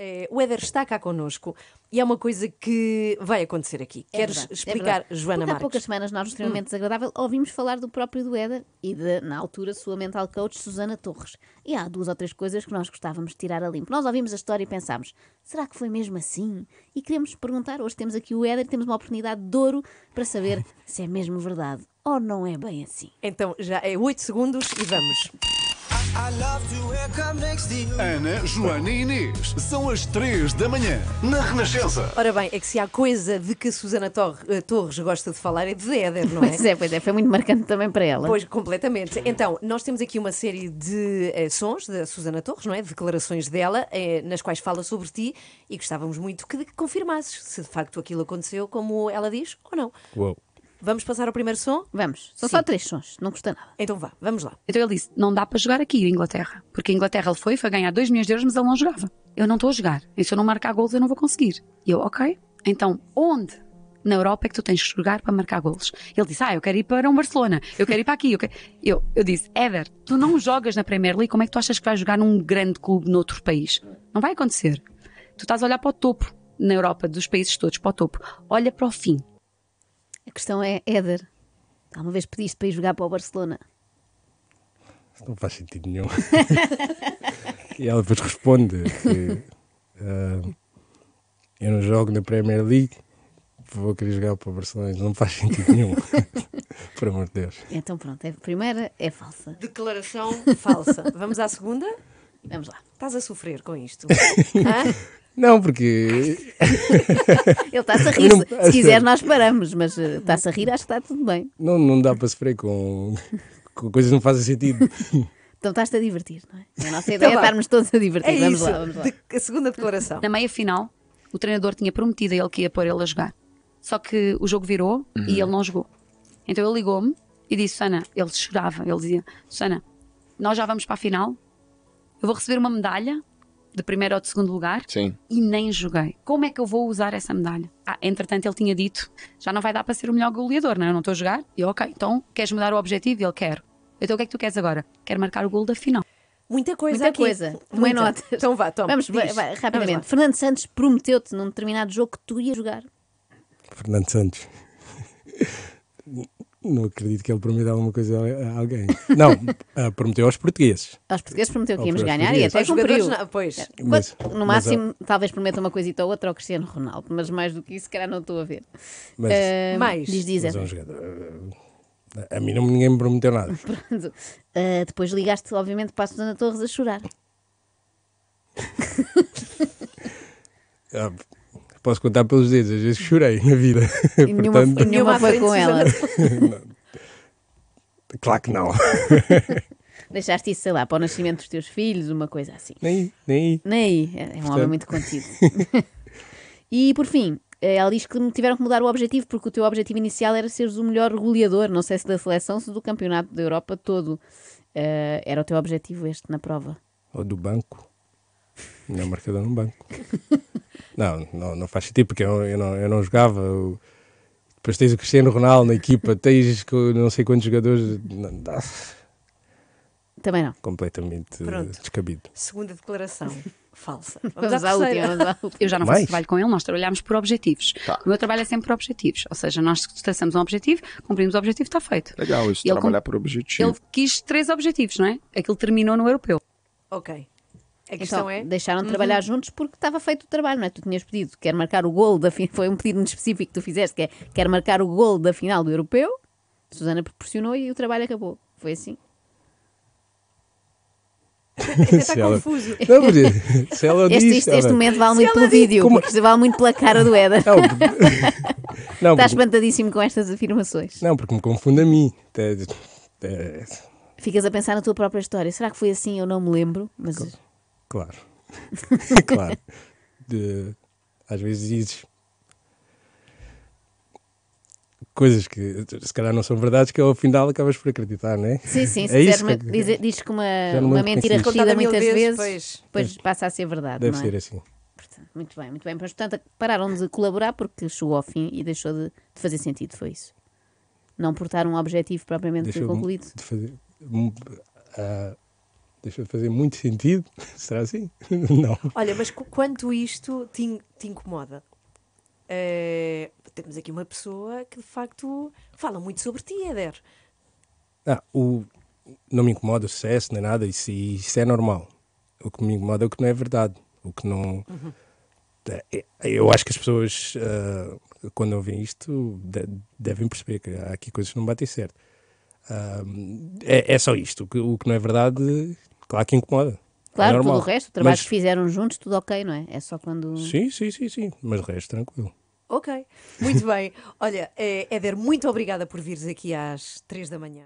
É, o Éder está cá connosco e é uma coisa que vai acontecer aqui. É Queres verdade, é explicar, é Joana Porque Marques? Há poucas semanas, nós, Extremamente hum. Desagradável, ouvimos falar do próprio do Éder e, de, na altura, sua mental coach, Susana Torres. E há duas ou três coisas que nós gostávamos de tirar a limpo. Nós ouvimos a história e pensámos, será que foi mesmo assim? E queremos perguntar, hoje temos aqui o Éder, temos uma oportunidade de ouro para saber se é mesmo verdade ou não é bem assim. Então, já é oito segundos e vamos. Ana, Joana e Inês são as três da manhã na Renascença. Ora bem, é que se há coisa de que Susana eh, Torres gosta de falar é de Éder, não é? Pois é, pois é, foi muito marcante também para ela. Pois, completamente. Então, nós temos aqui uma série de eh, sons da Susana Torres, não é? Declarações dela, eh, nas quais fala sobre ti e gostávamos muito que confirmasses se de facto aquilo aconteceu como ela diz ou não. Uou. Vamos passar ao primeiro som? Vamos. São Sim. só três sons, não custa nada. Então vá, vamos lá. Então ele disse: não dá para jogar aqui, em Inglaterra. Porque a Inglaterra ele foi, foi ganhar 2 milhões de euros, mas ele não jogava. Eu não estou a jogar. E se eu não marcar gols, eu não vou conseguir. E eu, ok. Então, onde na Europa é que tu tens que jogar para marcar golos. Ele disse, ah, eu quero ir para um Barcelona, eu quero ir para aqui. Eu, quero... eu, eu disse, Éder, tu não jogas na Premier League, como é que tu achas que vais jogar num grande clube noutro país? Não vai acontecer. Tu estás a olhar para o topo na Europa, dos países todos, para o topo. Olha para o fim. A questão é, Éder, alguma vez pediste para ir jogar para o Barcelona? Não faz sentido nenhum. e ela depois responde que uh, eu não jogo na Premier League, vou querer jogar para o Barcelona, não faz sentido nenhum. Por amor de Deus. Então pronto, a é, primeira é falsa. Declaração falsa. Vamos à segunda? Vamos lá. Estás a sofrer com isto. Hã? Não, porque. Ele está-se a rir. Não, se quiser, nós paramos, mas eh, está-se a rir, acho que está tudo bem. Não, não dá para sofrer com, com coisas que não fazem sentido. Então estás-te a divertir, não é? é a nossa então ideia então, é estarmos todos a divertir. É vamos isso. lá, vamos lá. a segunda declaração. Na meia final, o treinador tinha prometido a ele que ia pôr ele a jogar. Só que o jogo virou uhum. e ele não jogou. Então ele ligou-me e disse: Sana ele chorava, ele dizia: Sana nós já vamos para a final, eu vou receber uma medalha de primeiro ou de segundo lugar Sim. e nem joguei. Como é que eu vou usar essa medalha? Ah, entretanto, ele tinha dito: já não vai dar para ser o melhor goleador, não? É? Eu não estou a jogar. E eu, ok, então queres mudar o objetivo? E ele quer. Então o que é que tu queres agora? Quero marcar o gol da final. Muita coisa Muita aqui. coisa. é nota. Então vá, toma. Vamos, vai, vai, rapidamente. Vamos Fernando Santos prometeu-te num determinado jogo que tu ias jogar. Fernando Santos. Não acredito que ele prometeu alguma coisa a alguém. Não, uh, prometeu aos portugueses. Aos portugueses prometeu que íamos ganhar e até cumpriu. Não, pois. Mas, no máximo, mas, eh, talvez prometa uma coisita ou outra ao Cristiano Ronaldo, mas mais do que isso, cara, não estou a ver. Mas, uh, mais. Diz, diz mas é um jogador, a mim não, ninguém me prometeu nada. Pronto. Uh, depois ligaste, obviamente, para a Susana Torres a chorar. Ah, posso contar pelos dedos, às vezes chorei na vida. E nenhuma, nenhuma foi com ela. claro que não. Deixaste isso, sei lá, para o nascimento dos teus filhos, uma coisa assim. Nem, nem. Nem, é, é um Portanto... homem muito contido. e por fim, eh, ela diz que tiveram que mudar o objetivo porque o teu objetivo inicial era seres o melhor goleador, não sei se da seleção, se do campeonato da Europa todo. Uh, era o teu objetivo este na prova? Ou do banco? Não é marcador no banco. Não, não, não faz sentido, porque eu, eu, não, eu não jogava. Eu... Depois tens o Cristiano Ronaldo na equipa, tens não sei quantos jogadores. Não, Também não. Completamente Pronto. descabido. Segunda declaração. Falsa. Vamos, vamos à, última, Eu já não faço trabalho com ele, nós trabalhamos por objetivos. Tá. O meu trabalho é sempre por objetivos. Ou seja, nós traçamos um objetivo, cumprimos o objetivo, está feito. Legal, isso, ele trabalhar com... por objetivos. Ele quis três objetivos, não é? Aquilo terminou no europeu. Ok. A então, questão então, é... deixaram de trabalhar uhum. juntos porque estava feito o trabalho, não é? Tu tinhas pedido, quer marcar o gol da final, foi um pedido muito específico que tu fizeste, que é, quer marcar o gol da final do europeu, Susana proporcionou e o trabalho acabou. Foi assim. está confuso. Não, se ela este, diz, este, este momento vale se muito pelo diz... vídeo, Como... porque vale muito pela cara do Eda Não, porque... não, está porque... espantadíssimo com estas afirmações. Não, porque me confunde a mim. Ficas a pensar na tua própria história. Será que foi assim? Eu não me lembro, mas... Claro. claro. De, às vezes dizes coisas que se calhar não são verdades que ao final acabas por acreditar, não é? Sim, sim, é se é uma, que, diz, diz, que uma, uma mentira repetida muitas vezes, vezes depois passa a ser verdade. Deve é? ser assim. muito bem, muito bem. Mas, portanto, pararam de colaborar porque chegou ao fim e deixou de, de fazer sentido, foi isso? Não portar um objetivo propriamente concluído? De fazer, uh, deixa de fazer muito sentido. Será assim? Não. Olha, mas quanto isto te, te incomoda? Eh, temos aqui uma pessoa que de facto fala muito sobre ti, Eder. Ah, o, não me incomoda o sucesso nem nada, isso, isso é normal. O que me incomoda é o que não é verdade. O que não. Uhum. É, é, eu acho que as pessoas, uh, quando ouvem isto, de, devem perceber que há aqui coisas que não batem certo é, é, só isto. O que, o que não é verdade, claro que incomoda. É claro, é tudo o resto, o trabalho mas... que fizeram juntos, tudo ok, não é? É só quando. Sim, sim, sim, sim. Mas o resto, tranquilo. Ok, muito bem. Olha, é, Éder, muito obrigada por vires aqui às três da manhã.